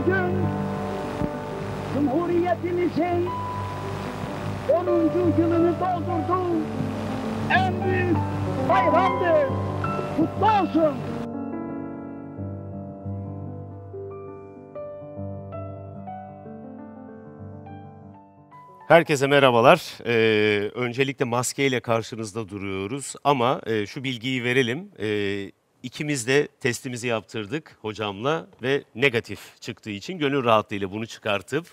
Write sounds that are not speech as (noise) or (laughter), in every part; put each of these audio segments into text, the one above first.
bugün Cumhuriyetimizin 10. yılını doldurdu. En büyük bayramdır. Kutlu olsun. Herkese merhabalar. Ee, öncelikle maskeyle karşınızda duruyoruz ama e, şu bilgiyi verelim. E, İkimiz de testimizi yaptırdık hocamla ve negatif çıktığı için gönül rahatlığıyla bunu çıkartıp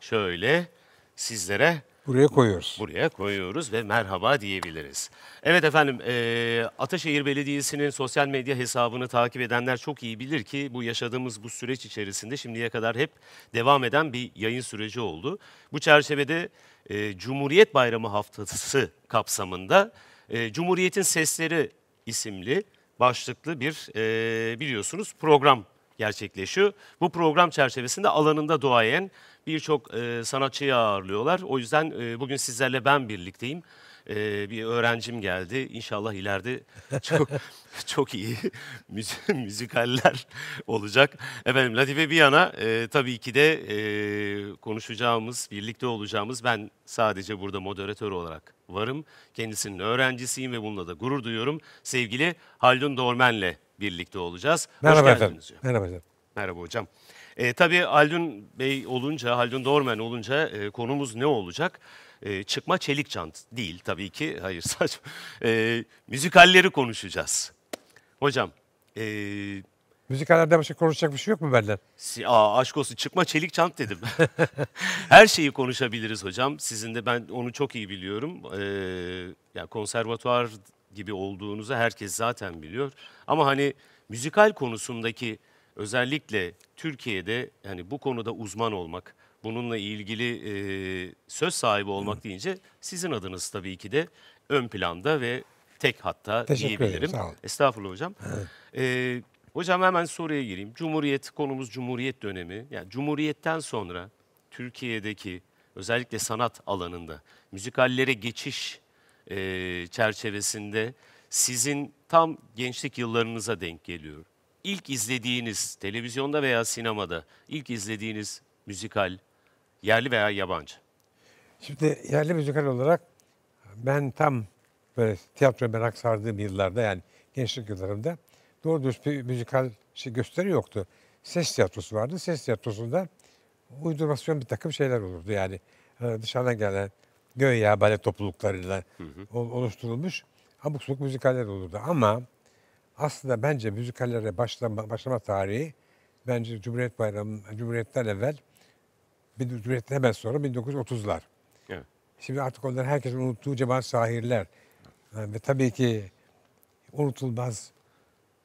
şöyle sizlere Buraya koyuyoruz. Buraya koyuyoruz ve merhaba diyebiliriz. Evet efendim e, Ataşehir Belediyesi'nin sosyal medya hesabını takip edenler çok iyi bilir ki bu yaşadığımız bu süreç içerisinde şimdiye kadar hep devam eden bir yayın süreci oldu. Bu çerçevede e, Cumhuriyet Bayramı haftası kapsamında e, Cumhuriyet'in Sesleri isimli başlıklı bir e, biliyorsunuz program gerçekleşiyor. Bu program çerçevesinde alanında doğayan birçok e, sanatçıyı ağırlıyorlar. O yüzden e, bugün sizlerle ben birlikteyim e, bir öğrencim geldi. İnşallah ileride çok (laughs) çok iyi (laughs) müzikaller olacak. Efendim Latife bir yana e, tabii ki de e, konuşacağımız, birlikte olacağımız ben sadece burada moderatör olarak varım. Kendisinin öğrencisiyim ve bununla da gurur duyuyorum. Sevgili Haldun Dormen'le birlikte olacağız. Merhaba Hoş efendim. Merhaba hocam. Merhaba hocam. E, tabii Haldun Bey olunca, Haldun Dormen olunca e, konumuz ne olacak? E, çıkma çant değil tabii ki. Hayır (laughs) saç. E, müzikalleri konuşacağız. Hocam. E, Müzikallerde başka konuşacak bir şey yok mu benden? Aa, aşk olsun çıkma çelik çant dedim. (laughs) Her şeyi konuşabiliriz hocam. Sizin de ben onu çok iyi biliyorum. Ee, yani konservatuar gibi olduğunuzu herkes zaten biliyor. Ama hani müzikal konusundaki özellikle Türkiye'de yani bu konuda uzman olmak bununla ilgili e, söz sahibi olmak deyince sizin adınız tabii ki de ön planda ve tek hatta Teşekkür diyebilirim. Ederim, Estağfurullah hocam. E, hocam hemen soruya gireyim. Cumhuriyet konumuz Cumhuriyet dönemi. Yani Cumhuriyet'ten sonra Türkiye'deki özellikle sanat alanında müzikallere geçiş e, çerçevesinde sizin tam gençlik yıllarınıza denk geliyor. İlk izlediğiniz televizyonda veya sinemada ilk izlediğiniz müzikal Yerli veya yabancı. Şimdi yerli müzikal olarak ben tam böyle tiyatro merak sardığım yıllarda yani gençlik yıllarımda doğru dürüst bir müzikal şey gösteri yoktu. Ses tiyatrosu vardı. Ses tiyatrosunda uydurmasyon bir takım şeyler olurdu yani. E, dışarıdan gelen göğya bale topluluklarıyla hı hı. oluşturulmuş abuk sabuk müzikaller olurdu. Ama aslında bence müzikallere başlama, başlama tarihi bence Cumhuriyet Bayramı, Cumhuriyet'ten evvel Cumhuriyet'ten hemen sonra 1930'lar. Evet. Şimdi artık onlar herkesin unuttuğu Cemal Sahirler. Yani ve tabii ki unutulmaz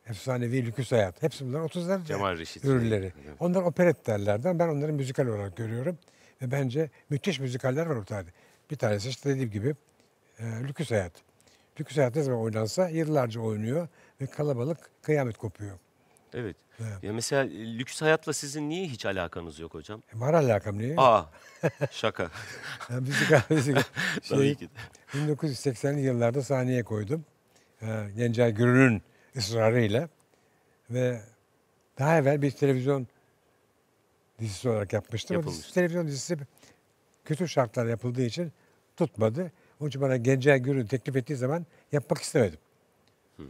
efsanevi lüküs hayat. Hepsi bunlar 30'lar Cemal Reşit. Ürünleri. Evet. Onlar operet derlerdi ben onları müzikal olarak görüyorum. Ve bence müthiş müzikaller var o tarihte. Bir tanesi işte dediğim gibi e, lüküs hayat. Lüküs hayat ne zaman oynansa yıllarca oynuyor ve kalabalık kıyamet kopuyor. Evet. Ya mesela e, lüks hayatla sizin niye hiç alakanız yok hocam? E var alakam niye? Aa (laughs) şaka. yani müzik müzik. Şey, 1980'li yıllarda sahneye koydum. E, Gencay Gürün'ün ısrarıyla. Ve daha evvel bir televizyon dizisi olarak yapmıştım. Dizisi, televizyon dizisi kötü şartlar yapıldığı için tutmadı. Onun için bana Gencay Gürün teklif ettiği zaman yapmak istemedim.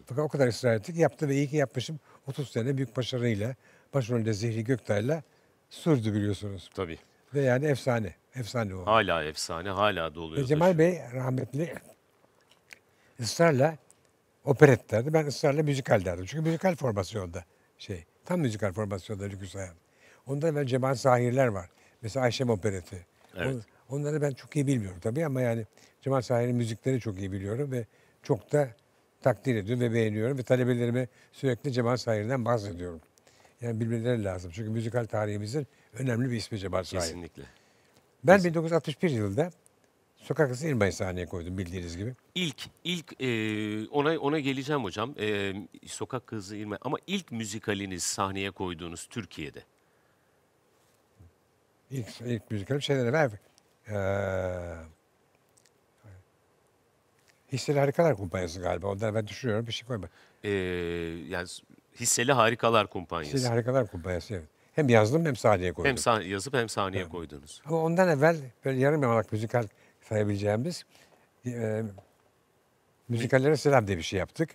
Fakat o kadar ısrar etti ki yaptı ve iyi ki yapmışım. 30 sene büyük başarıyla, başrolde zehri Göktay'la sürdü biliyorsunuz. Tabii. Ve yani efsane. Efsane o. Hala efsane, hala doluyor. Ve Cemal Bey rahmetli ısrarla operet derdi. Ben ısrarla müzikal derdim. Çünkü müzikal formasyonda şey. Tam müzikal formasyonda Lüküs Ayhan. Onda ben Cemal Sahirler var. Mesela Ayşem Opereti. Evet. On, onları ben çok iyi bilmiyorum tabii ama yani Cemal Sahir'in müzikleri çok iyi biliyorum ve çok da takdir ediyorum ve beğeniyorum ve talebelerime sürekli Cemal Sahir'den bahsediyorum. Yani bilmeleri lazım. Çünkü müzikal tarihimizin önemli bir ismi Cemal Sahir. Kesinlikle. Ben Kesinlikle. 1961 yılında Sokak arası İrma'yı sahneye koydum bildiğiniz gibi. İlk, ilk e, ona ona geleceğim hocam. E, sokak Kızı İrma ama ilk müzikaliniz sahneye koyduğunuz Türkiye'de. İlk, ilk müzikalim şeyden evvel. Hisseli Harikalar Kumpanyası galiba. Onları ben düşünüyorum bir şey koyma. Ee, yani Hisseli Harikalar Kumpanyası. Hisseli Harikalar Kumpanyası evet. Hem yazdım hem sahneye koydum. Hem sa yazıp hem sahneye evet. koydunuz. Ama ondan evvel böyle yarım yamalak müzikal sayabileceğimiz e, müzikallere selam diye bir şey yaptık.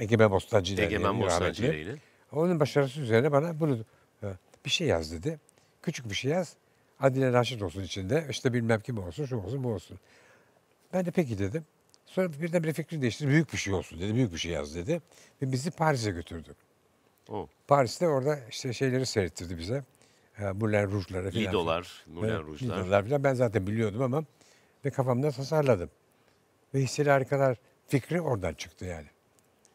Egemen Bostancı ile. Egemen Bostancı ile. Onun başarısı üzerine bana bunu e, bir şey yaz dedi. Küçük bir şey yaz. Adile Raşit olsun içinde. İşte bilmem kim olsun, şu olsun, bu olsun. Ben de peki dedim. Sonra birden bir fikri değişti Büyük bir şey olsun dedi. Büyük bir şey yaz dedi. Ve bizi Paris'e götürdü. Oh. Paris'te orada işte şeyleri seyrettirdi bize. Ee, Moulin Rouge'ları falan. Lidolar, Moulin Rouge'lar. Lidolar falan. Ben zaten biliyordum ama ve kafamda tasarladım. Ve hisseli harikalar fikri oradan çıktı yani.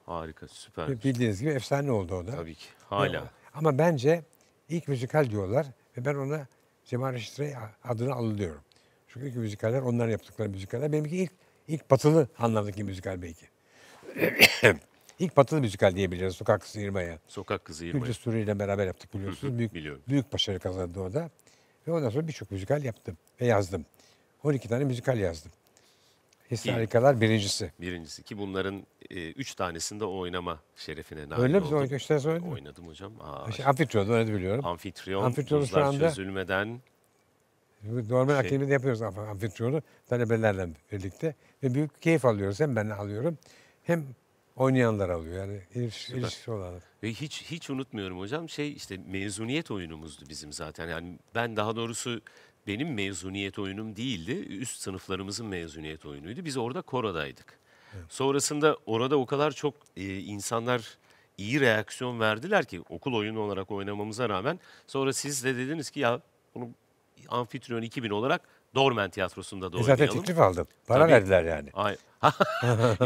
Harika, süper. Bildiğiniz gibi efsane oldu o da. Tabii ki, hala. Ama, ama bence ilk müzikal diyorlar ve ben ona Cemal Reşit'e adını alıyorum. Çünkü ilk müzikaller, onların yaptıkları müzikaller. Benimki ilk İlk batılı anlamdaki müzikal belki. (clears throat) İlk batılı müzikal diyebiliriz Sokak Kızı İrmaya. Sokak Kızı İrmaya. Gülce Suri ile beraber yaptık biliyorsunuz. büyük, Biliyorum. büyük başarı kazandı o da. Ve ondan sonra birçok müzikal yaptım ve yazdım. 12 tane müzikal yazdım. Historikalar birincisi. Birincisi ki bunların e, üç tanesinde oynama şerefine nail Öyle mi? oldum. Öyle işte mi? Oynadım hocam. Aa, işte Amfitrion'da oynadı biliyorum. Amfitrion, Amfitrion şu anda Çözülmeden. Normal şey, akademide yapıyoruz Amfitrion'u talebelerle birlikte. Ve büyük keyif alıyoruz. Hem ben alıyorum hem oynayanlar alıyor. Yani iliş, ilişkisi olanlar. Ve hiç hiç unutmuyorum hocam şey işte mezuniyet oyunumuzdu bizim zaten. Yani ben daha doğrusu benim mezuniyet oyunum değildi. Üst sınıflarımızın mezuniyet oyunuydu. Biz orada korodaydık. Sonrasında orada o kadar çok e, insanlar iyi reaksiyon verdiler ki okul oyunu olarak oynamamıza rağmen sonra siz de dediniz ki ya bunu amfitriyon 2000 olarak Dormen Tiyatrosu'nda da e Zaten teklif aldım. Para Tabii. verdiler yani. Ay.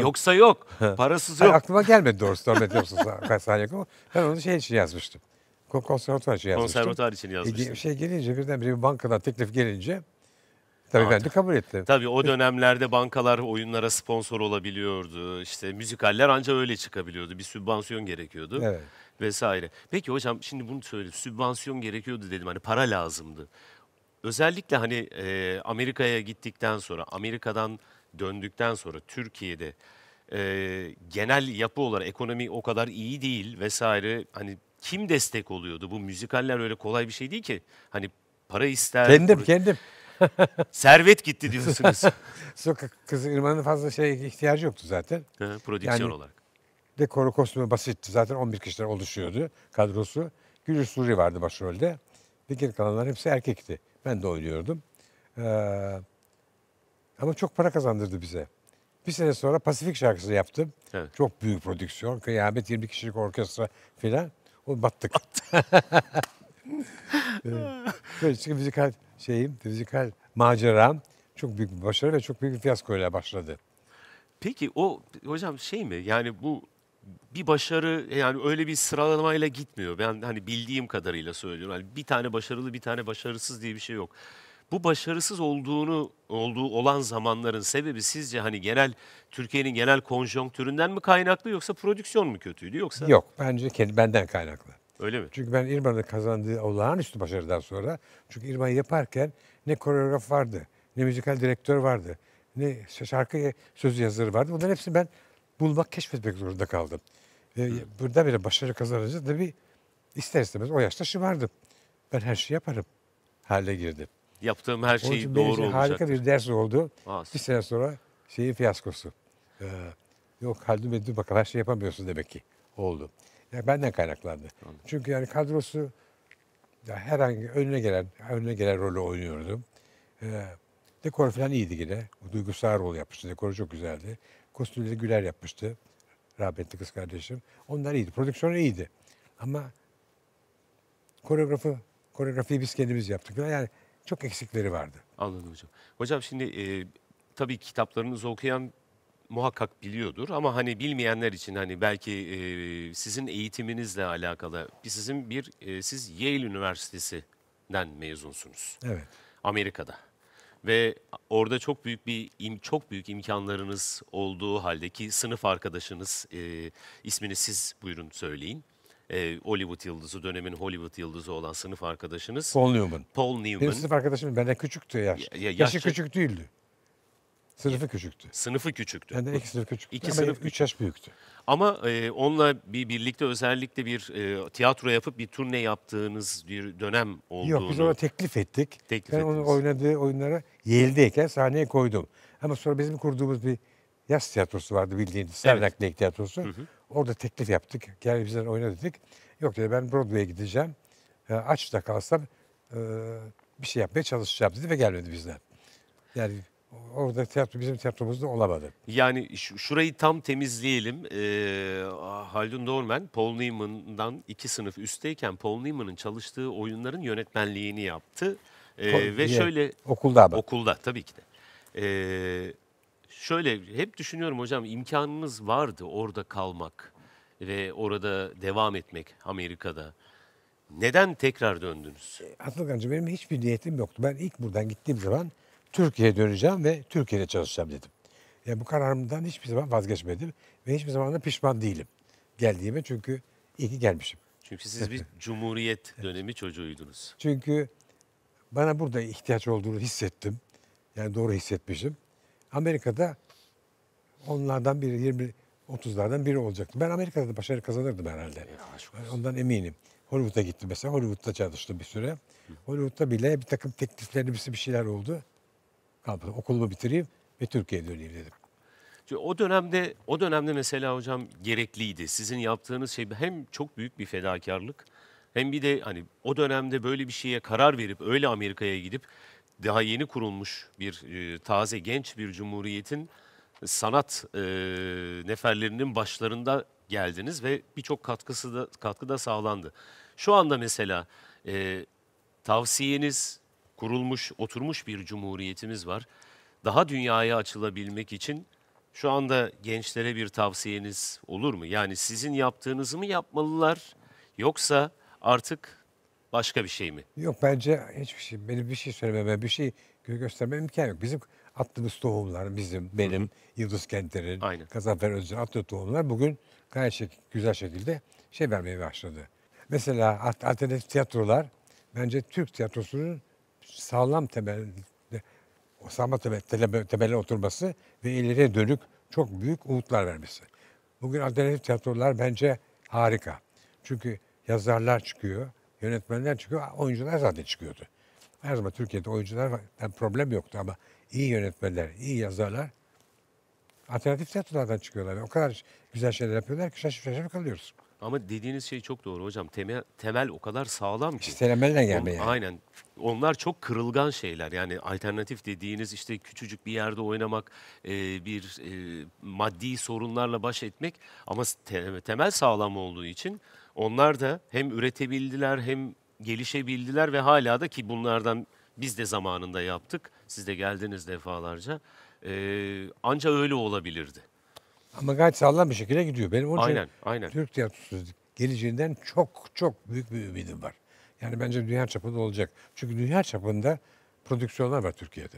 (laughs) Yoksa yok. Parasız yok. Hayır, aklıma gelmedi doğrusu Dormen Tiyatrosu'na sahne ama ben onu şey için yazmıştım. Konservatuar için yazmıştım. Konservatuar için e, yazmıştım. E, şey gelince birdenbire bir bankadan teklif gelince Tabii ben de kabul ettim. Tabii o dönemlerde bankalar oyunlara sponsor olabiliyordu. İşte müzikaller ancak öyle çıkabiliyordu. Bir sübvansiyon gerekiyordu. Evet. Vesaire. Peki hocam şimdi bunu söyle. Sübvansiyon gerekiyordu dedim. Hani para lazımdı özellikle hani e, Amerika'ya gittikten sonra, Amerika'dan döndükten sonra Türkiye'de e, genel yapı olarak ekonomi o kadar iyi değil vesaire hani kim destek oluyordu? Bu müzikaller öyle kolay bir şey değil ki. Hani para ister. Kendim, kendim. (laughs) Servet gitti diyorsunuz. (laughs) Kız Irman'ın fazla şey ihtiyacı yoktu zaten. Hı, prodüksiyon yani, olarak. Dekoru kostümü basitti. Zaten 11 kişiler oluşuyordu kadrosu. Gülür Suri vardı başrolde. Diğer kalanlar hepsi erkekti. Ben de oynuyordum. Ee, ama çok para kazandırdı bize. Bir sene sonra Pasifik şarkısı yaptım. Evet. Çok büyük prodüksiyon. Kıyamet 20 kişilik orkestra filan. O battık. (laughs) evet. Çünkü müzikal şeyim, müzikal maceram çok büyük bir başarı ve çok büyük bir ile başladı. Peki o hocam şey mi? Yani bu bir başarı yani öyle bir sıralamayla gitmiyor. Ben hani bildiğim kadarıyla söylüyorum. Hani bir tane başarılı, bir tane başarısız diye bir şey yok. Bu başarısız olduğunu olduğu olan zamanların sebebi sizce hani genel Türkiye'nin genel konjonktüründen mi kaynaklı yoksa prodüksiyon mu kötüydü yoksa? Yok, bence kendi benden kaynaklı. Öyle mi? Çünkü ben İrman'ın kazandığı olağanüstü başarıdan sonra çünkü İrman'ı yaparken ne koreograf vardı, ne müzikal direktör vardı, ne şarkı sözü yazarı vardı. Bunların hepsini ben bulmak, keşfetmek zorunda kaldım. Ee, burada bile başarı kazanınca bir ister istemez o yaşta şımardım. Ben her şeyi yaparım hale girdim. Yaptığım her şey doğru olacak. Harika bir ders oldu. Aslında. Bir sene sonra şeyin fiyaskosu. Ee, yok halde medya bakın her şey yapamıyorsun demek ki oldu. Yani benden kaynaklandı. Anladım. Çünkü yani kadrosu ya herhangi önüne gelen önüne gelen rolü oynuyordum. Ee, dekor falan iyiydi yine. Duygusal rol yapmıştı. Dekoru çok güzeldi kostümleri Güler yapmıştı. Rahmetli kız kardeşim. Onlar iyiydi. Prodüksiyon iyiydi. Ama koreografı, koreografiyi biz kendimiz yaptık. Yani çok eksikleri vardı. Anladım hocam. Hocam şimdi e, tabii kitaplarınızı okuyan muhakkak biliyordur ama hani bilmeyenler için hani belki e, sizin eğitiminizle alakalı bir sizin bir e, siz Yale Üniversitesi'nden mezunsunuz. Evet. Amerika'da ve orada çok büyük bir çok büyük imkanlarınız olduğu haldeki sınıf arkadaşınız e, ismini siz buyurun söyleyin. E, Hollywood yıldızı, dönemin Hollywood yıldızı olan sınıf arkadaşınız. Paul Newman. Paul Newman. Benim sınıf arkadaşım benden küçüktü yaş. Ya, ya, Yaşı küçük değildi. Sınıfı küçüktü. Sınıfı küçüktü. Benden iki sınıf küçüktü. İki sınıf üç yaş büyüktü. Ama e, onunla bir birlikte özellikle bir e, tiyatro yapıp bir turne yaptığınız bir dönem olduğunu... Yok biz ona teklif ettik. Teklif ben ettiniz. onun oynadığı oyunlara Yeli'deyken sahneye koydum. Ama sonra bizim kurduğumuz bir yaz tiyatrosu vardı bildiğiniz Sernak evet. tiyatrosu. Hı hı. Orada teklif yaptık. Gel bizden oyna dedik. Yok dedi ben Broadway'e gideceğim. E, aç da kalsam e, bir şey yapmaya çalışacağım dedi ve gelmedi bizden. Yani orada tiyatro bizim tiyatromuzda olamadı. Yani şurayı tam temizleyelim. Ee, Haldun Dorman Paul Newman'dan iki sınıf üstteyken Paul Newman'ın çalıştığı oyunların yönetmenliğini yaptı. Ee, Ko ve şöyle okulda ama. Okulda tabii ki de. Ee, şöyle hep düşünüyorum hocam imkanınız vardı orada kalmak ve orada devam etmek Amerika'da. Neden tekrar döndünüz? Ee, Aslında benim hiçbir niyetim yoktu. Ben ilk buradan gittiğim zaman Türkiye'ye döneceğim ve Türkiye'de çalışacağım dedim. Yani bu kararımdan hiçbir zaman vazgeçmedim ve hiçbir zaman da pişman değilim geldiğime çünkü iyi ki gelmişim. Çünkü siz bir (laughs) cumhuriyet dönemi çocuğuydunuz. Çünkü bana burada ihtiyaç olduğunu hissettim. Yani doğru hissetmişim. Amerika'da onlardan biri, 20 30'lardan biri olacaktım. Ben Amerika'da da başarı kazanırdım herhalde. Ya, e, Ondan eminim. Hollywood'a gittim mesela. Hollywood'da çalıştım bir süre. Hollywood'da bile bir takım tekliflerimiz bir şeyler oldu kaldım. Okulumu bitireyim ve Türkiye'ye döneyim dedim. O dönemde o dönemde mesela hocam gerekliydi. Sizin yaptığınız şey hem çok büyük bir fedakarlık hem bir de hani o dönemde böyle bir şeye karar verip öyle Amerika'ya gidip daha yeni kurulmuş bir e, taze genç bir cumhuriyetin sanat e, neferlerinin başlarında geldiniz ve birçok katkısı da katkı da sağlandı. Şu anda mesela e, tavsiyeniz kurulmuş, oturmuş bir cumhuriyetimiz var. Daha dünyaya açılabilmek için şu anda gençlere bir tavsiyeniz olur mu? Yani sizin yaptığınızı mı yapmalılar yoksa artık başka bir şey mi? Yok bence hiçbir şey. Benim bir şey söylememe, bir şey göstermeme imkan yok. Bizim attığımız tohumlar bizim, benim, Hı. Yıldız Kenter'in, Aynen. Özcan'ın attığı tohumlar bugün gayet şek- güzel şekilde şey vermeye başladı. Mesela alternatif tiyatrolar bence Türk tiyatrosunun sağlam temelde sağlam temel temelde oturması ve ileriye dönük çok büyük umutlar vermesi. Bugün alternatif tiyatrolar bence harika. Çünkü yazarlar çıkıyor, yönetmenler çıkıyor, oyuncular zaten çıkıyordu. Her zaman Türkiye'de oyuncular problem yoktu ama iyi yönetmenler, iyi yazarlar alternatif tiyatrolardan çıkıyorlar ve o kadar güzel şeyler yapıyorlar ki şaşırıp şaşırıp kalıyoruz. Ama dediğiniz şey çok doğru hocam. Temel, temel o kadar sağlam ki. İstenemeyle gelme yani. Aynen. Onlar çok kırılgan şeyler. Yani alternatif dediğiniz işte küçücük bir yerde oynamak, e, bir e, maddi sorunlarla baş etmek. Ama te, temel sağlam olduğu için onlar da hem üretebildiler hem gelişebildiler ve hala da ki bunlardan biz de zamanında yaptık. Siz de geldiniz defalarca. E, anca öyle olabilirdi. Ama gayet sağlam bir şekilde gidiyor. Benim onun aynen, için aynen. Türk tiyatrosu geleceğinden çok çok büyük bir ümidim var. Yani bence dünya çapında olacak. Çünkü dünya çapında prodüksiyonlar var Türkiye'de.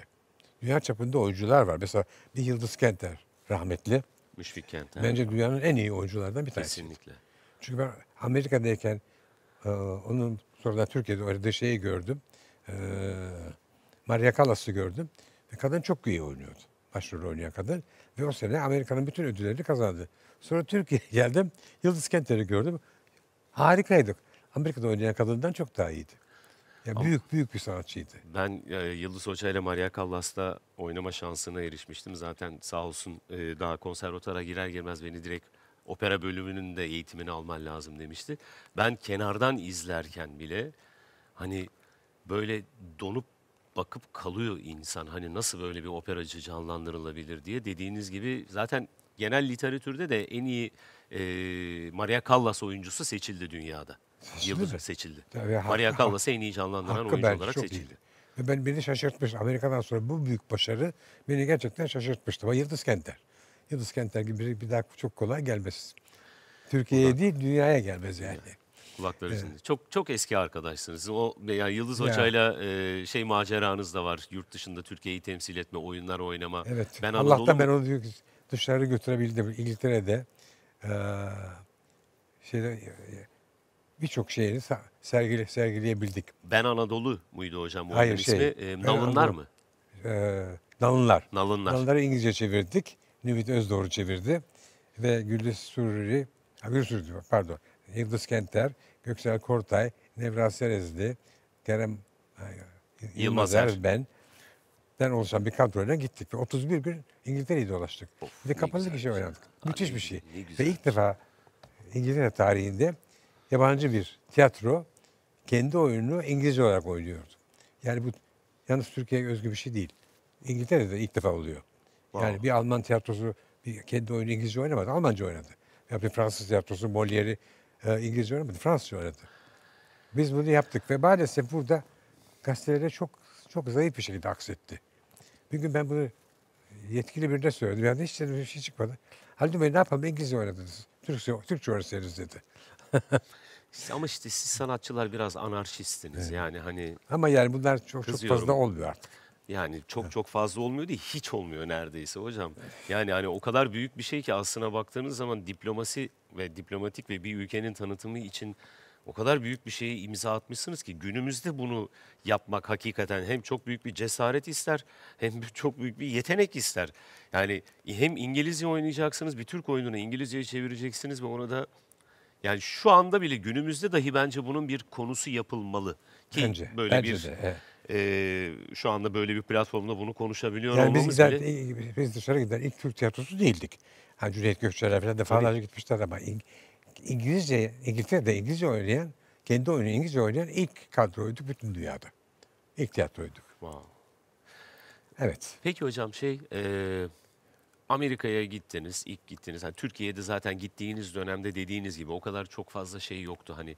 Dünya çapında oyuncular var. Mesela bir Yıldız Kenter rahmetli. Müşfik Kenter. Bence dünyanın en iyi oyunculardan bir tanesi. Kesinlikle. Çünkü ben Amerika'dayken e, onun sonradan Türkiye'de orada şeyi gördüm. E, Maria Callas'ı gördüm. Ve kadın çok iyi oynuyordu. Başrol oynayan kadın. Ve o sene Amerika'nın bütün ödüllerini kazandı. Sonra Türkiye'ye (laughs) geldim. Yıldız Kentleri gördüm. Harikaydık. Amerika'da oynayan kadından çok daha iyiydi. Ya Ama büyük büyük bir sanatçıydı. Ben e, Yıldız Hoca ile Maria Callas'ta oynama şansına erişmiştim. Zaten sağ olsun e, daha konservatuara girer girmez beni direkt opera bölümünün de eğitimini alman lazım demişti. Ben kenardan izlerken bile hani böyle donup bakıp kalıyor insan. Hani nasıl böyle bir operacı canlandırılabilir diye dediğiniz gibi zaten genel literatürde de en iyi e, Maria Callas oyuncusu seçildi dünyada. Seçildi Yıldız mi? seçildi. Tabii, Maria Callas en iyi canlandıran Hakkı oyuncu olarak seçildi. Ve ben beni şaşırtmış. Amerika'dan sonra bu büyük başarı beni gerçekten şaşırtmıştı. Ama Yıldız Kenter. Yıldız Kenter gibi bir, bir daha çok kolay gelmez. Türkiye'ye değil dünyaya gelmez yani kulakları evet. Çok çok eski arkadaşsınız. O yani Yıldız ya. Hoca'yla e, şey maceranız da var. Yurt dışında Türkiye'yi temsil etme, oyunlar oynama. Evet. Ben Allah'tan ben onu dışarı götürebildim. İngiltere'de e, şeyde e, birçok şeyini sergile, sergileyebildik. Ben Anadolu muydu hocam? Hayır şey, ismi? şey. E, Nalınlar mı? E, Nalınlar. Nalınlar. Nalınları İngilizce çevirdik. Nüvit Özdoğru çevirdi. Ve Güldüz Sururi, Güldüz Sururi pardon. Yıldız Kenter, Göksel Kortay, Nevra Serezli, Kerem Yılmaz Er, er. ben den oluşan bir kadroyla gittik. Ve 31 gün İngiltere'yi dolaştık. Of, bir de kapalı kişi şey. oynadık. Müthiş bir şey. Ve ilk şey. defa İngiltere tarihinde yabancı bir tiyatro kendi oyununu İngilizce olarak oynuyordu. Yani bu yalnız Türkiye'ye özgü bir şey değil. İngiltere'de ilk defa oluyor. Wow. Yani bir Alman tiyatrosu bir kendi oyunu İngilizce oynamadı, Almanca oynadı. Ya bir Fransız tiyatrosu Molière'i e, İngilizce öğrenmedi, Fransızca öğrendi. Biz bunu yaptık ve maalesef burada gazetelere çok çok zayıf bir şekilde aksetti. Bir gün ben bunu yetkili birine söyledim. Yani hiç bir şey çıkmadı. Halil Bey ne yapalım İngilizce öğrendiniz. Türkçe, Türkçe öğrenseniz dedi. (laughs) Ama işte siz sanatçılar biraz anarşistsiniz evet. yani hani. Ama yani bunlar çok, çok fazla olmuyor artık. Yani çok çok fazla olmuyor değil, hiç olmuyor neredeyse hocam. Yani hani o kadar büyük bir şey ki aslına baktığınız zaman diplomasi ve diplomatik ve bir ülkenin tanıtımı için o kadar büyük bir şeye imza atmışsınız ki günümüzde bunu yapmak hakikaten hem çok büyük bir cesaret ister hem (laughs) çok büyük bir yetenek ister. Yani hem İngilizce oynayacaksınız bir Türk oyununu İngilizceye çevireceksiniz ve ona da yani şu anda bile günümüzde dahi bence bunun bir konusu yapılmalı. Ki bence, böyle bence bir de, evet e, şu anda böyle bir platformda bunu konuşabiliyor yani olmamız biz gider, bile... Biz dışarı giden ilk Türk tiyatrosu değildik. Hani Cüneyt Gökçer'e falan defalarca Tabii. gitmişler ama İng, İngilizce, İngiltere'de İngilizce oynayan, kendi oyunu İngilizce oynayan ilk kadroydu bütün dünyada. İlk tiyatroyduk. Wow. Evet. Peki hocam şey, e, Amerika'ya gittiniz, ilk gittiniz. Hani Türkiye'de zaten gittiğiniz dönemde dediğiniz gibi o kadar çok fazla şey yoktu. Hani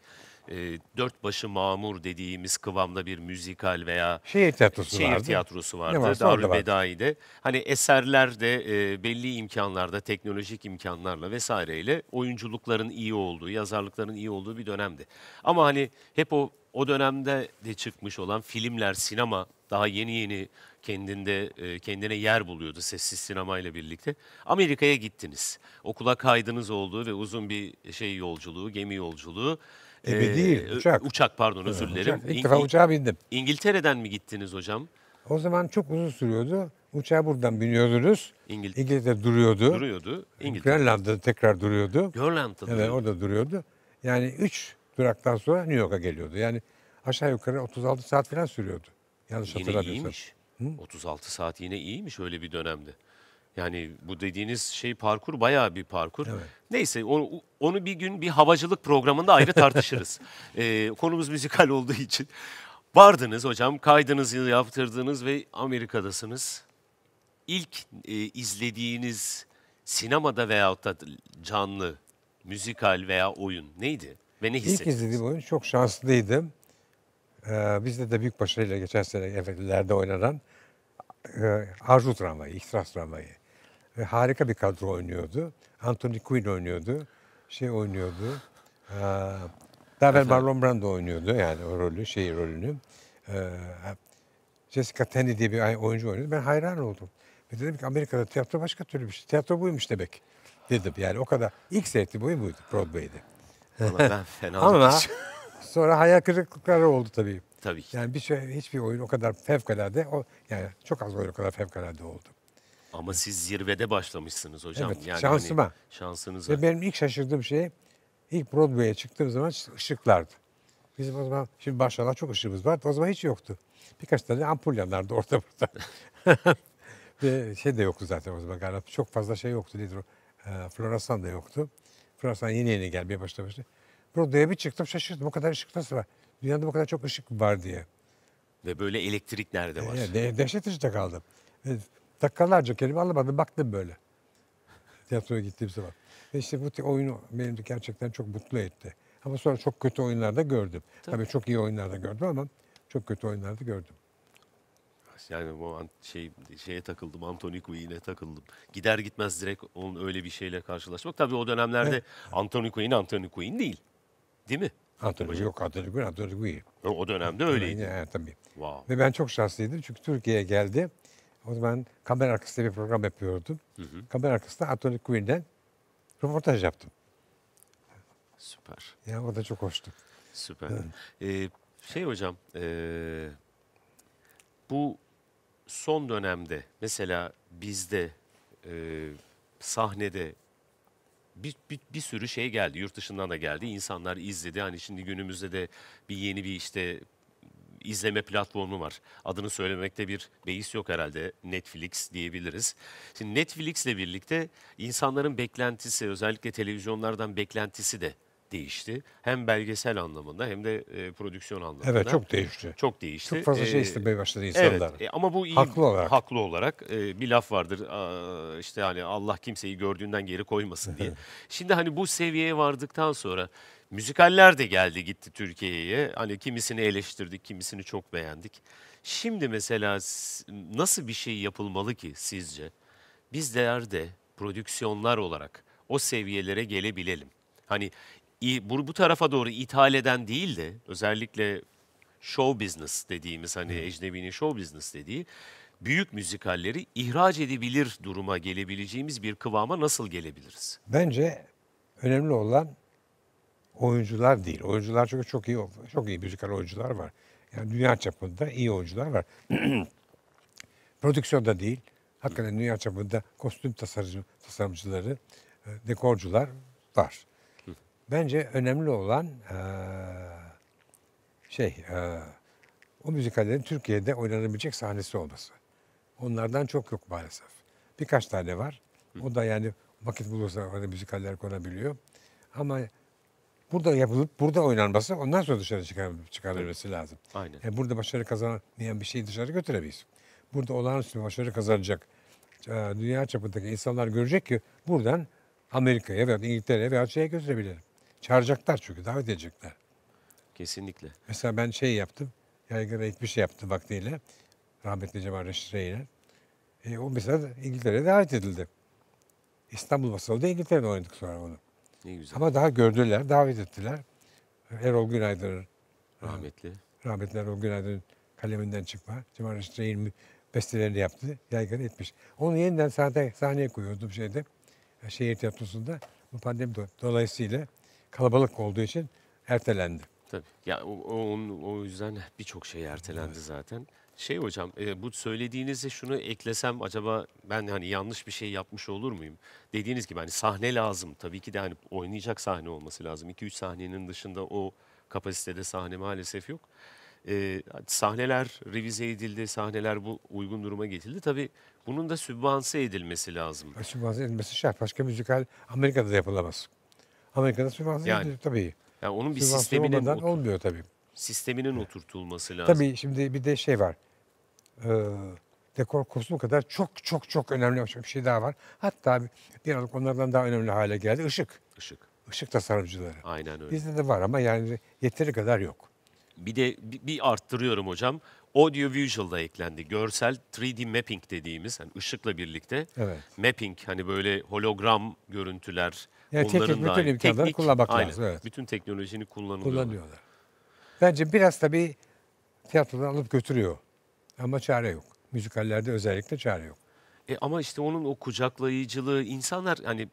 e, dört başı mamur dediğimiz kıvamda bir müzikal veya şehir tiyatrosu şehir vardı. tiyatrosu vardı. Darülbedai'de. Hani eserler de e, belli imkanlarda, teknolojik imkanlarla vesaireyle oyunculukların iyi olduğu, yazarlıkların iyi olduğu bir dönemdi. Ama hani hep o o dönemde de çıkmış olan filmler, sinema daha yeni yeni kendinde e, kendine yer buluyordu sessiz sinemayla birlikte. Amerika'ya gittiniz. Okula kaydınız olduğu ve uzun bir şey yolculuğu, gemi yolculuğu Ebedi e, ee, uçak. Uçak pardon özür dilerim. Uçak. İlk İng- defa uçağa bindim. İngiltere'den mi gittiniz hocam? O zaman çok uzun sürüyordu. Uçağa buradan biniyordunuz. İngil- İngiltere duruyordu. Duruyordu. İngiltere. Grönland'da tekrar duruyordu. Grönland'da Evet duruyordu. orada duruyordu. Yani 3 duraktan sonra New York'a geliyordu. Yani aşağı yukarı 36 saat falan sürüyordu. Yanlış Yine hatırlamıyorsam. iyiymiş. 36 saat yine iyiymiş öyle bir dönemde. Yani bu dediğiniz şey parkur bayağı bir parkur. Evet. Neyse onu, onu bir gün bir havacılık programında ayrı tartışırız. (laughs) ee, konumuz müzikal olduğu için. Vardınız hocam, kaydınızı yaptırdınız ve Amerika'dasınız. İlk e, izlediğiniz sinemada veyahut da canlı müzikal veya oyun neydi ve ne hissettiniz? İlk izlediğim oyun çok şanslıydım. Ee, bizde de büyük başarıyla geçen sene evvelilerde oynanan e, Arzu Tramvayı, İhtiras Tramvayı. E, harika bir kadro oynuyordu. Anthony Quinn oynuyordu. Şey oynuyordu. E, daha evvel Marlon Brando oynuyordu yani o rolü, şey rolünü. E, Jessica Tenney diye bir oyuncu oynuyordu. Ben hayran oldum. Ve dedim ki Amerika'da tiyatro başka türlü bir şey. Tiyatro buymuş demek dedim yani o kadar. ilk seyretti boyu buydu Broadway'de. Ama (laughs) Ama (laughs) sonra hayal kırıklıkları oldu tabii. Tabii ki. Yani bir şey, hiçbir oyun o kadar fevkalade, o, yani çok az oyun o kadar fevkalade oldu. Ama siz zirvede başlamışsınız hocam. Evet, yani şansıma. Hani şansınıza. Ve benim ilk şaşırdığım şey ilk Broadway'e çıktığım zaman ışıklardı. Bizim o zaman şimdi maşallah çok ışığımız vardı O zaman hiç yoktu. Birkaç tane ampul yanardı orada burada. Ve (laughs) şey de yoktu zaten o zaman galiba. Çok fazla şey yoktu. Nedir o? Ee, floresan da yoktu. Floresan yeni yeni gelmeye başlamıştı. Broadway'e bir çıktım şaşırdım. O kadar ışık nasıl var? Dünyada bu kadar çok ışık var diye. Ve böyle elektrik nerede ee, var? E, de, dehşet içinde kaldım. Dakikalarca kelime anlamadım. Baktım böyle. Tiyatroya gittiğim zaman. Ve işte bu oyunu beni gerçekten çok mutlu etti. Ama sonra çok kötü oyunlarda gördüm. Tabii, Tabii çok iyi oyunlarda gördüm ama çok kötü oyunlarda gördüm. Yani bu an şey şeye takıldım, Anthony Quinn'e takıldım. Gider gitmez direkt onun öyle bir şeyle karşılaşmak. Tabii o dönemlerde evet. Anthony Quinn Anthony Quinn değil. Değil mi? Anthony Hocam. yok Anthony Quinn, Anthony Quinn. O dönemde öyleydi. Evet, tabii. Wow. Ve ben çok şanslıydım çünkü Türkiye'ye geldi. O zaman kamera arkasında bir program yapıyordum. Hı hı. Kamera arkasında Anthony Quinn'den röportaj yaptım. Süper. Ya o da çok hoştu. Süper. Ee, şey hocam, e, bu son dönemde mesela bizde e, sahnede bir, bir, bir sürü şey geldi. Yurt dışından da geldi. İnsanlar izledi. Hani şimdi günümüzde de bir yeni bir işte izleme platformu var. Adını söylemekte bir beis yok herhalde. Netflix diyebiliriz. Şimdi Netflix'le birlikte insanların beklentisi özellikle televizyonlardan beklentisi de değişti. Hem belgesel anlamında hem de e, prodüksiyon anlamında. Evet çok değişti. Çok değişti. Çok fazla ee, şey e, istemeye başladı insanlar. Evet e, ama bu iyi. Haklı olarak. Haklı olarak e, bir laf vardır e, işte hani Allah kimseyi gördüğünden geri koymasın diye. (laughs) Şimdi hani bu seviyeye vardıktan sonra Müzikaller de geldi gitti Türkiye'ye. Hani kimisini eleştirdik, kimisini çok beğendik. Şimdi mesela nasıl bir şey yapılmalı ki sizce? Biz de prodüksiyonlar olarak o seviyelere gelebilelim. Hani bu, bu tarafa doğru ithal eden değil de özellikle show business dediğimiz hani ecnebinin show business dediği büyük müzikalleri ihraç edebilir duruma gelebileceğimiz bir kıvama nasıl gelebiliriz? Bence önemli olan oyuncular değil. Oyuncular çünkü çok iyi çok iyi müzikal oyuncular var. Yani dünya çapında iyi oyuncular var. (clears throat) Prodüksiyonda değil. Hakikaten dünya çapında kostüm tasarıcı, tasarımcıları, e, dekorcular var. Bence önemli olan e, şey e, o müzikallerin Türkiye'de oynanabilecek sahnesi olması. Onlardan çok yok maalesef. Birkaç tane var. O da yani vakit bulursa hani müzikaller konabiliyor. Ama burada yapılıp burada oynanması ondan sonra dışarı çıkar, çıkarılması evet. lazım. Aynen. Yani e, burada başarı kazanmayan bir şeyi dışarı götüremeyiz. Burada olağanüstü başarı kazanacak e, dünya çapındaki insanlar görecek ki buradan Amerika'ya veya İngiltere'ye veya şeye götürebilirim. Çağıracaklar çünkü davet edecekler. Kesinlikle. Mesela ben şey yaptım. Yaygara ilk bir şey yaptı vaktiyle. Rahmetli Cemal Reşit Rey'le. E, o mesela İngiltere'ye davet edildi. İstanbul Masalı'da İngiltere'de oynadık sonra onu. Ne güzel. Ama daha gördüler, davet ettiler. Erol Günaydın'ın rahmetli. Rahmetli Erol Günaydın'ın kaleminden çıkma. Cemal Reşit'in bestelerini yaptı, yaygın etmiş. Onu yeniden sahne, sahneye koyuyordum şeyde, e, şehir tiyatrosunda. Bu pandemi do dolayısıyla kalabalık olduğu için ertelendi. Tabii. Ya o, o, o yüzden birçok şey ertelendi evet. zaten. Şey hocam e, bu söylediğinizde şunu eklesem acaba ben hani yanlış bir şey yapmış olur muyum? Dediğiniz gibi hani sahne lazım. Tabii ki de hani oynayacak sahne olması lazım. 2-3 sahnenin dışında o kapasitede sahne maalesef yok. E, sahneler revize edildi, sahneler bu uygun duruma getirildi. Tabii bunun da sübvanse edilmesi lazım. Sübvanse edilmesi şart. Başka müzikal Amerika'da da yapılamaz. Amerika'da sübvanse yani, edilir tabii. Yani onun bir sübvanse sistemine... olmuyor tabii sisteminin oturtulması lazım. Tabii şimdi bir de şey var. Ee, dekor konusunda kadar çok çok çok önemli bir şey daha var. Hatta bir birazcık onlardan daha önemli hale geldi. Işık. Işık. Işık tasarımcıları. Aynen öyle. Bizde de var ama yani yeteri kadar yok. Bir de bir, bir arttırıyorum hocam. Audiovisual da eklendi. Görsel 3D mapping dediğimiz yani ışıkla birlikte evet. mapping hani böyle hologram görüntüler yani onların teknik, bütün da imkanları teknik, kullanmak aynen, lazım. Evet. Bütün teknolojini kullanıyorlar. Kullanıyorlar. Bence biraz tabii tiyatrodan alıp götürüyor. Ama çare yok. Müzikallerde özellikle çare yok. E ama işte onun o kucaklayıcılığı, insanlar hani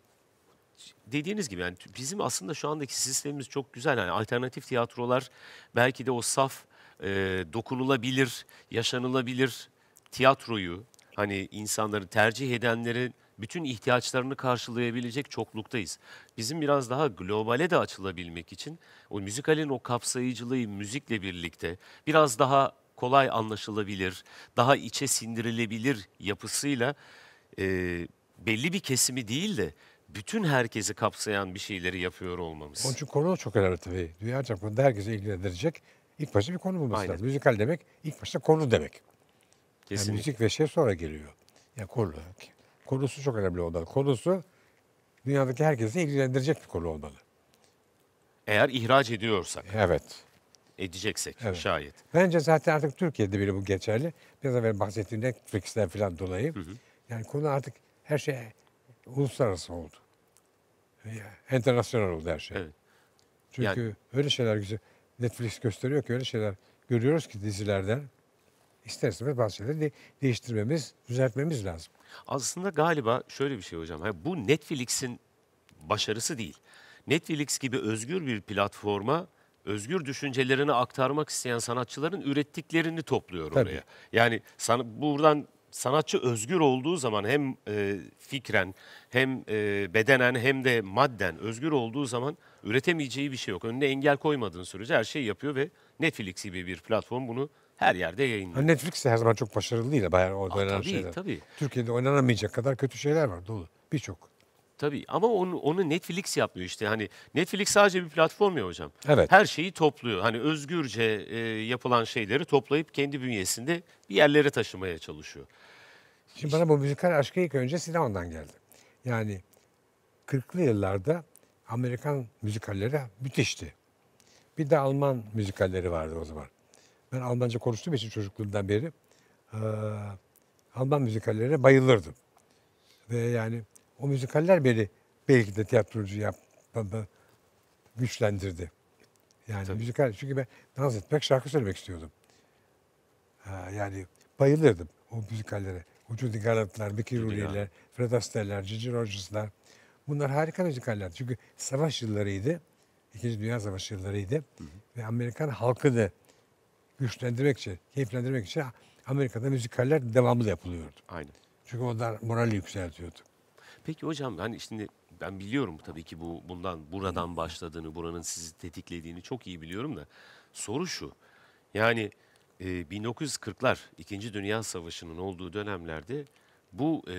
dediğiniz gibi yani bizim aslında şu andaki sistemimiz çok güzel. Yani alternatif tiyatrolar belki de o saf, e, dokunulabilir, yaşanılabilir tiyatroyu hani insanları tercih edenlerin bütün ihtiyaçlarını karşılayabilecek çokluktayız. Bizim biraz daha globale de açılabilmek için o müzikalin o kapsayıcılığı müzikle birlikte biraz daha kolay anlaşılabilir, daha içe sindirilebilir yapısıyla e, belli bir kesimi değil de bütün herkesi kapsayan bir şeyleri yapıyor olmamız. Onun için konu çok önemli tabii. Dünyaca konuda herkesi ilgilendirecek İlk başta bir konu bulması Aynen. lazım. Müzikal demek ilk başta konu demek. Kesinlikle. Yani müzik ve şey sonra geliyor. Ya yani konu konusu çok önemli olmalı. Konusu dünyadaki herkesi ilgilendirecek bir konu olmalı. Eğer ihraç ediyorsak. Evet. Edeceksek evet. şayet. Bence zaten artık Türkiye'de bile bu geçerli. Biraz evvel bahsettiğim Netflix'ten falan dolayı. Hı hı. Yani konu artık her şey uluslararası oldu. Yani enternasyonel oldu her şey. Evet. Çünkü yani... öyle şeyler güzel. Netflix gösteriyor ki öyle şeyler görüyoruz ki dizilerden. İster istemez bazı şeyleri de değiştirmemiz, düzeltmemiz lazım. Aslında galiba şöyle bir şey hocam. Bu Netflix'in başarısı değil. Netflix gibi özgür bir platforma özgür düşüncelerini aktarmak isteyen sanatçıların ürettiklerini topluyor Tabii. oraya. Yani sana, buradan sanatçı özgür olduğu zaman hem e, fikren hem e, bedenen hem de madden özgür olduğu zaman üretemeyeceği bir şey yok. Önüne engel koymadığın sürece her şeyi yapıyor ve Netflix gibi bir platform bunu her yerde yayınlıyor. Netflix de her zaman çok başarılı değil. Bayağı orada Aa, oynanan tabii, şeyler. Tabii. Türkiye'de oynanamayacak kadar kötü şeyler var dolu. Birçok. Tabii ama onu, onu Netflix yapmıyor işte. Hani Netflix sadece bir platform ya hocam. Evet. Her şeyi topluyor. Hani özgürce e, yapılan şeyleri toplayıp kendi bünyesinde bir yerlere taşımaya çalışıyor. Şimdi işte, bana bu müzikal aşkı ilk önce sinemadan geldi. Yani 40'lı yıllarda Amerikan müzikalleri müthişti. Bir de Alman müzikalleri vardı o zaman. Ben Almanca konuştuğum için çocukluğumdan beri e, Alman müzikallerine bayılırdım. Ve yani o müzikaller beni belki de tiyatrocu yapmamı güçlendirdi. Yani Tabii. müzikal çünkü ben dans etmek, şarkı söylemek istiyordum. Ha, yani bayılırdım o müzikallere. Ucudi Galatlar, Mickey Rooney'ler, Fred Astaire'ler, Ginger Rogers'lar. Bunlar harika müzikallerdi. Çünkü savaş yıllarıydı. İkinci Dünya Savaşı yıllarıydı. Hı hı. Ve Amerikan halkı da güçlendirmek için, keyiflendirmek için Amerika'da müzikaller devamı da yapılıyordu. Aynen. Çünkü onlar moral yükseltiyordu. Peki hocam hani şimdi ben biliyorum tabii ki bu bundan buradan başladığını, buranın sizi tetiklediğini çok iyi biliyorum da soru şu. Yani e, 1940'lar İkinci Dünya Savaşı'nın olduğu dönemlerde bu e,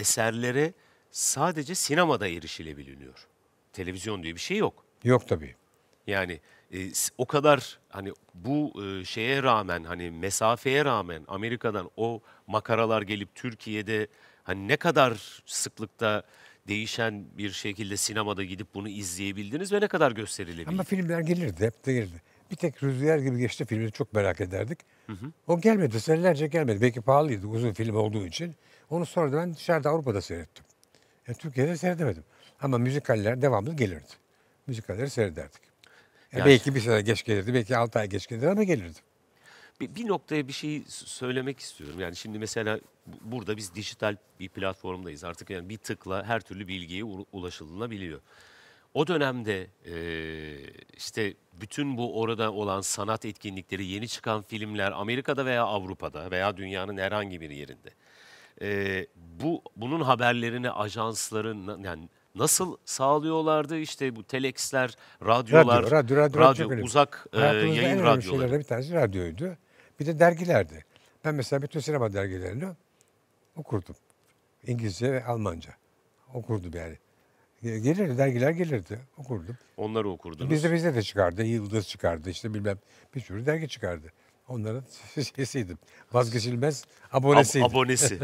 eserlere sadece sinemada erişilebiliyor. Televizyon diye bir şey yok. Yok tabii. Yani e, o kadar hani bu e, şeye rağmen hani mesafeye rağmen Amerika'dan o makaralar gelip Türkiye'de hani ne kadar sıklıkta değişen bir şekilde sinemada gidip bunu izleyebildiniz ve ne kadar gösterilebildi? Ama filmler gelirdi, hep de gelirdi. Bir tek Rüzgar gibi geçti filmi çok merak ederdik. Hı hı. O gelmedi, senelerce gelmedi. Belki pahalıydı uzun film olduğu için. Onu sonra da ben dışarıda Avrupa'da seyrettim. Yani e, Türkiye'de seyredemedim. Ama müzikaller devamlı gelirdi. Müzikalleri seyrederdik. Yani, belki bir sene geç gelirdi, belki 6 ay geç gelirdi ama gelirdi. Bir, bir noktaya bir şey söylemek istiyorum. Yani şimdi mesela burada biz dijital bir platformdayız. Artık yani bir tıkla her türlü bilgiye ulaşılabiliyor. O dönemde e, işte bütün bu orada olan sanat etkinlikleri, yeni çıkan filmler Amerika'da veya Avrupa'da veya dünyanın herhangi bir yerinde. E, bu bunun haberlerini ajansların yani nasıl sağlıyorlardı? işte bu telexler, radyolar, radyo, radyo, radyo, radyo, uzak e, yayın radyoları. Bir tanesi radyoydu. Bir de dergilerdi. Ben mesela bütün sinema dergilerini okurdum. İngilizce ve Almanca. Okurdum yani. Gelirdi, dergiler gelirdi. Okurdum. Onları okurdunuz. Bizde bizde de çıkardı. Yıldız çıkardı. işte bilmem bir sürü dergi çıkardı. Onların (laughs) şeysiydim. Vazgeçilmez abonesiydim. Ab- abonesi.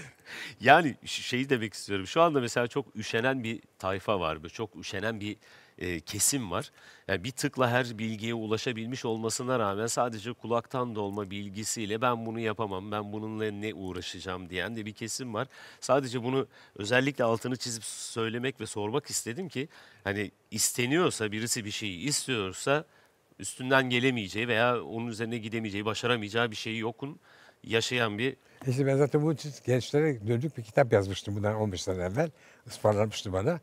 (laughs) yani şeyi demek istiyorum. Şu anda mesela çok üşenen bir tayfa var. mı? Çok üşenen bir e, kesim var. Yani bir tıkla her bilgiye ulaşabilmiş olmasına rağmen sadece kulaktan dolma bilgisiyle ben bunu yapamam, ben bununla ne uğraşacağım diyen de bir kesim var. Sadece bunu özellikle altını çizip söylemek ve sormak istedim ki hani isteniyorsa birisi bir şeyi istiyorsa üstünden gelemeyeceği veya onun üzerine gidemeyeceği, başaramayacağı bir şeyi yokun yaşayan bir... İşte ben zaten bu gençlere dönük bir kitap yazmıştım bundan 15 sene evvel. Isparlanmıştı bana.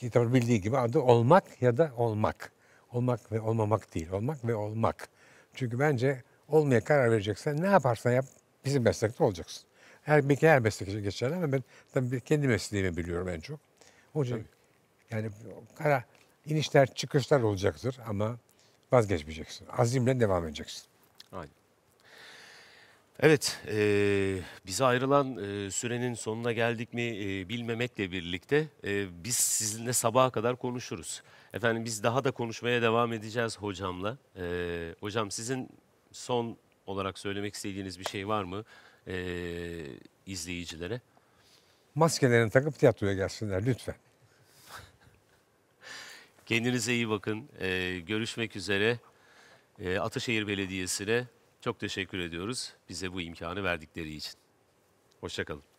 Kitabın bildiği gibi adı Olmak ya da Olmak. Olmak ve olmamak değil. Olmak ve olmak. Çünkü bence olmaya karar vereceksen ne yaparsan yap bizim meslekte olacaksın. Her, belki her meslek geçer ama ben tabii kendi mesleğimi biliyorum en çok. O yani kara inişler çıkışlar olacaktır ama vazgeçmeyeceksin. Azimle devam edeceksin. Aynen. Evet, e, bize ayrılan e, sürenin sonuna geldik mi e, bilmemekle birlikte e, biz sizinle sabaha kadar konuşuruz. Efendim biz daha da konuşmaya devam edeceğiz hocamla. E, hocam sizin son olarak söylemek istediğiniz bir şey var mı e, izleyicilere? Maskelerini takıp tiyatroya gelsinler lütfen. Kendinize iyi bakın. Ee, görüşmek üzere. Ee, Ataşehir Belediyesi'ne çok teşekkür ediyoruz bize bu imkanı verdikleri için. Hoşçakalın.